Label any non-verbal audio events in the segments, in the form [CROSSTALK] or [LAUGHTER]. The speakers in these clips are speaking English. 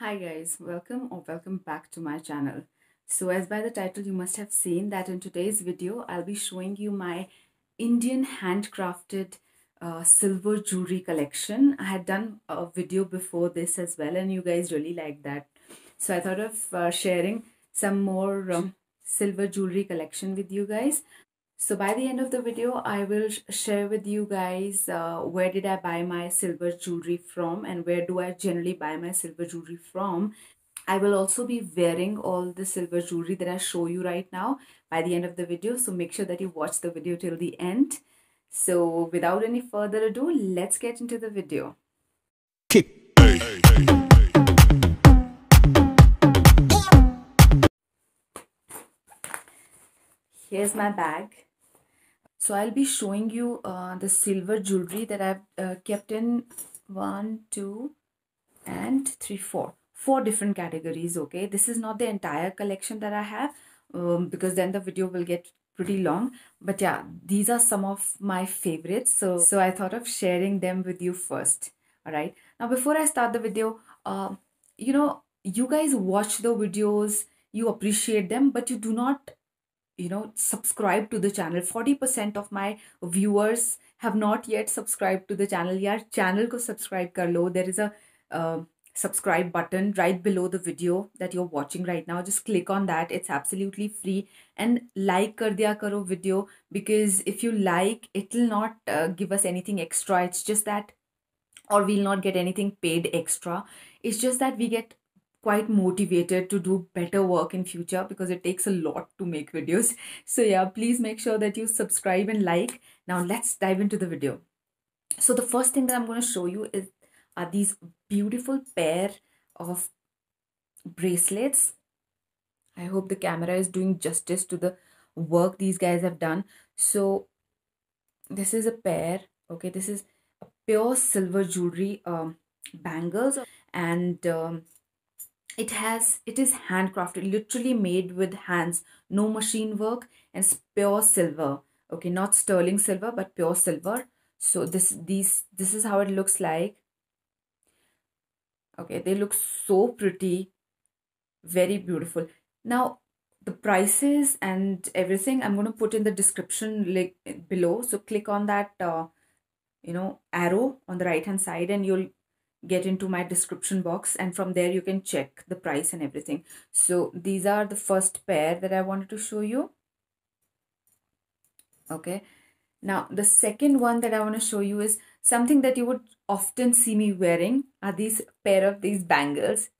Hi guys, welcome or welcome back to my channel. So as by the title you must have seen that in today's video I'll be showing you my Indian handcrafted uh, silver jewelry collection. I had done a video before this as well and you guys really liked that. So I thought of uh, sharing some more um, silver jewelry collection with you guys so by the end of the video i will share with you guys uh, where did i buy my silver jewelry from and where do i generally buy my silver jewelry from i will also be wearing all the silver jewelry that i show you right now by the end of the video so make sure that you watch the video till the end so without any further ado let's get into the video Here's my bag so I'll be showing you uh, the silver jewelry that I've uh, kept in one two and three four four different categories okay this is not the entire collection that I have um, because then the video will get pretty long but yeah these are some of my favorites so so I thought of sharing them with you first all right now before I start the video uh, you know you guys watch the videos you appreciate them but you do not you know subscribe to the channel 40% of my viewers have not yet subscribed to the channel yaar channel ko subscribe kar lo there is a uh, subscribe button right below the video that you're watching right now just click on that it's absolutely free and like kar diya karo video because if you like it'll not uh, give us anything extra it's just that or we'll not get anything paid extra it's just that we get quite motivated to do better work in future because it takes a lot to make videos [LAUGHS] so yeah please make sure that you subscribe and like now let's dive into the video so the first thing that i'm going to show you is are these beautiful pair of bracelets i hope the camera is doing justice to the work these guys have done so this is a pair okay this is pure silver jewelry um bangles and um, it has it is handcrafted literally made with hands no machine work and it's pure silver okay not sterling silver but pure silver so this these this is how it looks like okay they look so pretty very beautiful now the prices and everything i'm going to put in the description link below so click on that uh, you know arrow on the right hand side and you'll get into my description box and from there you can check the price and everything so these are the first pair that i wanted to show you okay now the second one that i want to show you is something that you would often see me wearing are these pair of these bangles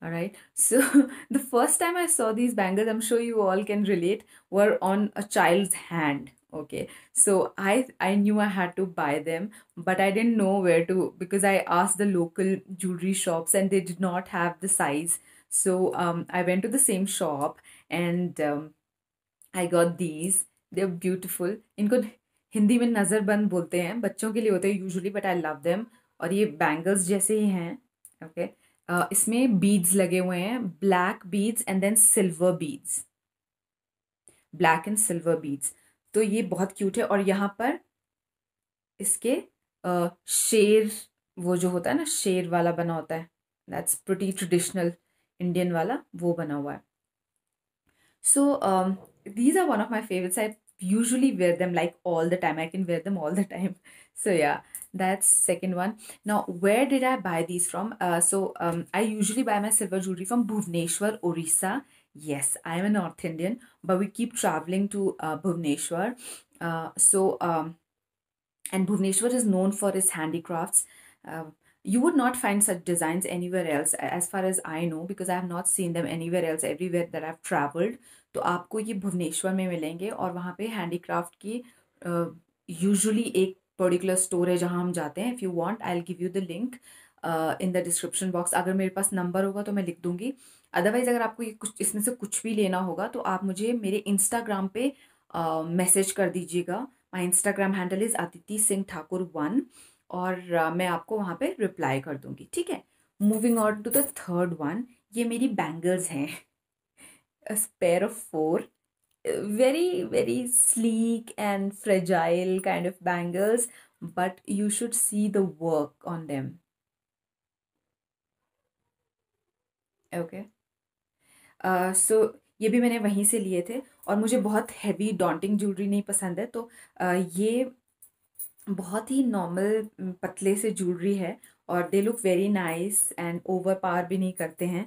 all right so [LAUGHS] the first time i saw these bangles i'm sure you all can relate were on a child's hand okay so i i knew i had to buy them but i didn't know where to because i asked the local jewelry shops and they did not have the size so um i went to the same shop and um, i got these they're beautiful in good hindi mein nazar band bolte hain bachchon ke liye hote usually but i love them aur ye bangles jaise hi hain okay uh isme beads lage hue black beads and then silver beads black and silver beads तो ये बहुत cute है और यहाँ पर इसके शेर वो जो होता है ना शेर वाला बना होता है दैट्स प्रोटी ट्रेडिशनल इंडियन वाला वो बना हुआ है so these are one of my favourites I usually wear them like all the time I can wear them all the time so yeah that's second one ना where did I buy these from so I usually buy my silver jewellery from Bhubaneswar Orissa Yes, I am a North Indian, but we keep traveling to uh, Bhubaneswar. Uh, so, um, and Bhubaneswar is known for its handicrafts. Uh, you would not find such designs anywhere else, as far as I know, because I have not seen them anywhere else. Everywhere that I've traveled, तो आपको ये भुवनेश्वर में मिलेंगे और वहाँ पे handicraft की usually एक पर्टिकुलर स्टोर है जहाँ हम जाते हैं if you want I will give you the link in the description box अगर मेरे पास नंबर होगा तो मैं लिख दूंगी uh, अदरवाइज़ अगर आपको ये कुछ इसमें से कुछ भी लेना होगा तो आप मुझे मेरे इंस्टाग्राम पे मैसेज कर दीजिएगा my Instagram handle is Aditi Singh Thakur one और आ, मैं आपको वहाँ पे रिप्लाई कर दूँगी ठीक है moving on to the third one ये मेरी बैंगल्स हैं spare of four very sleek and fragile kind of bangles but you should see the work on them okay okay so uh, so, ये भी मैंने वहीं से लिए थे और मुझे बहुत हैवी डॉन्टिंग ज्वेलरी नहीं पसंद है तो ये बहुत ही नॉर्मल पतले से ज्वेलरी है और they look very nice and overpower भी नहीं करते हैं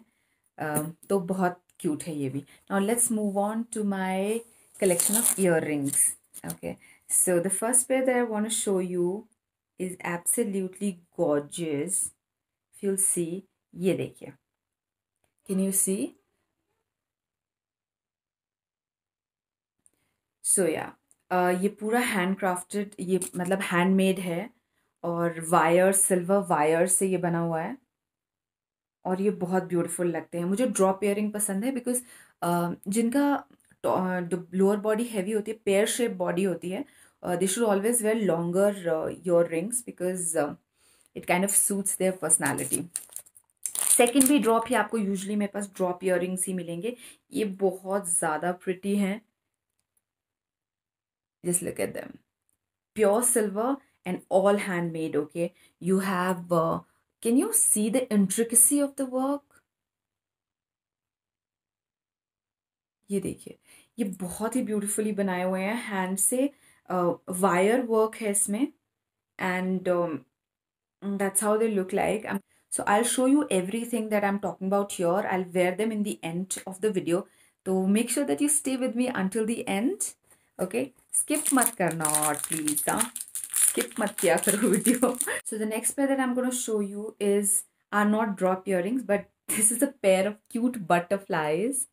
तो बहुत क्यूट है ये भी now let's move on to my collection of earrings okay so the first pair that I want to show you is absolutely gorgeous you see ये देखिए कैन यू सी सो या uh, ये पूरा hand crafted ये मतलब handmade है और wire silver wire से ये बना हुआ है और ये बहुत ब्यूटीफुल लगते हैं मुझे ड्रॉप ईयरिंग पसंद है बिकॉज uh, जिनका लोअर बॉडी हैवी होती है पेयर शेप बॉडी होती है they should always wear longer earrings because it kind of suits their personality second भी ड्रॉप ही आपको यूजली मेरे पास ड्रॉप ईयर ही मिलेंगे ये बहुत ज़्यादा प्रिटी हैं Just look at them. Pure silver and all handmade, okay? You have, uh, can you see the intricacy of the work? ये देखिए ये बहुत ही ब्यूटीफुली बनाए हुए हैं हैंड से वायर uh, है इसमें and um, that's how they look like I'm, um, so i'll show you everything that i'm talking about here i'll wear them in the end of the video so make sure that you stay with me until the end okay skip मत करना और please हाँ skip मत किया करो video so the next pair that I am gonna show you is are not drop rings but this is a pair of cute butterflies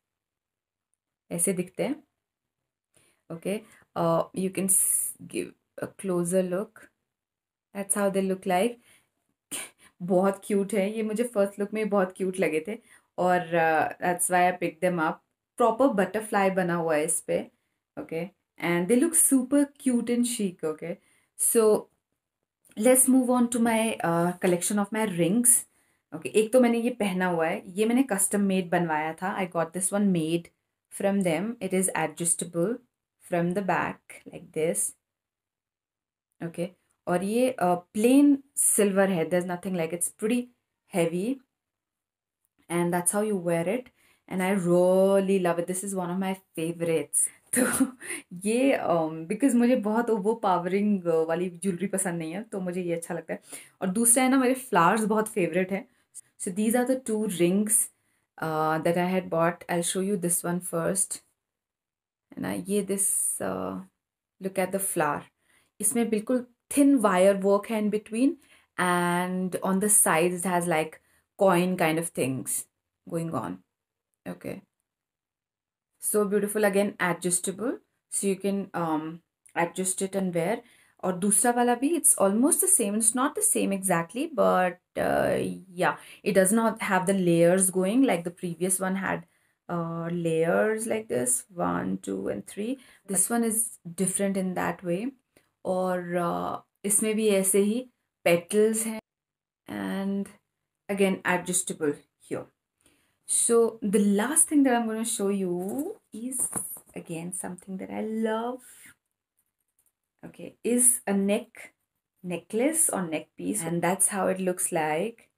ऐसे दिखते हैं okay you can give a closer look that's how they look like बहुत cute है ये मुझे first look में बहुत cute लगे थे और that's why I pick them up proper butterfly बना हुआ है इस पर okay okay? and they look super cute and chic okay so let's move on to my uh, collection of my rings okay एक तो मैंने ये पहना हुआ है ये मैंने custom made बनवाया था I got this one made from them it is adjustable from the back like this okay और ये uh, plain silver है there's nothing like it's pretty heavy and that's how you wear it and I really love it this is one of my favorites [LAUGHS] तो ये because मुझे बहुत वो powering वाली jewellery पसंद नहीं है तो मुझे ये अच्छा लगता है और दूसरा है ना मेरे फ्लावर्स बहुत फेवरेट है so these are the two rings that I had bought I show you this one first है ना ये this look at the flower इसमें बिल्कुल थिन वायर वर्क है in between and on the side has like coin kind of things going on okay so beautiful again adjustable so you can um, adjust it and wear Or दूसरा wala bhi. it's almost the same it's not the same exactly but uh, yeah it does not have the layers going like the previous one had uh, layers like this one two and three this one is different in that way Or uh, इसमें भी ऐसे petals and again adjustable so the last thing that I'm going to show you is again something that I love. Okay, is a neck necklace or neck piece and that's how it looks like.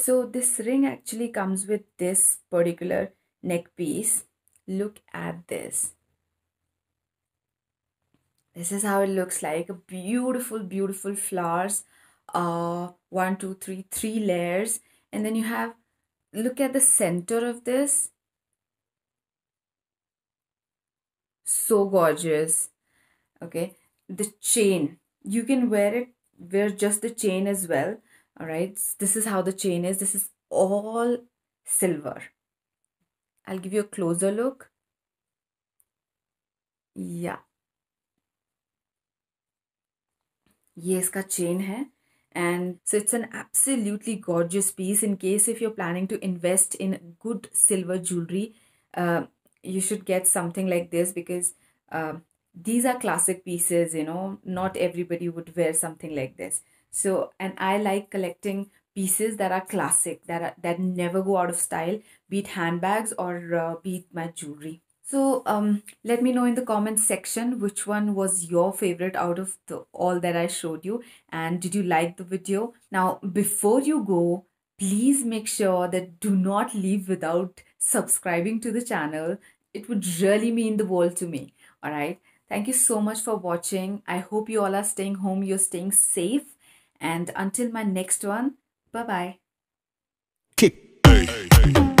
So this ring actually comes with this particular neck piece. Look at this. This is how it looks like. Beautiful, beautiful flowers. Uh, one, two, three, three layers. And then you have look at the center of this. So gorgeous. Okay. The chain. You can wear it, wear just the chain as well. All right. This is how the chain is. This is all silver. I'll give you a closer look. Yeah. ये इसका chain है and so it's an absolutely gorgeous piece in case if you're planning to invest in good silver jewelry uh, you should get something like this because uh, these are classic pieces you know not everybody would wear something like this so and i like collecting pieces that are classic that are, that never go out of style be it handbags or uh, be it my jewelry so um, let me know in the comments section which one was your favorite out of the, all that I showed you and did you like the video? Now before you go, please make sure that do not leave without subscribing to the channel. It would really mean the world to me. Alright, thank you so much for watching. I hope you all are staying home, you're staying safe and until my next one, bye-bye. Hey, hey, hey.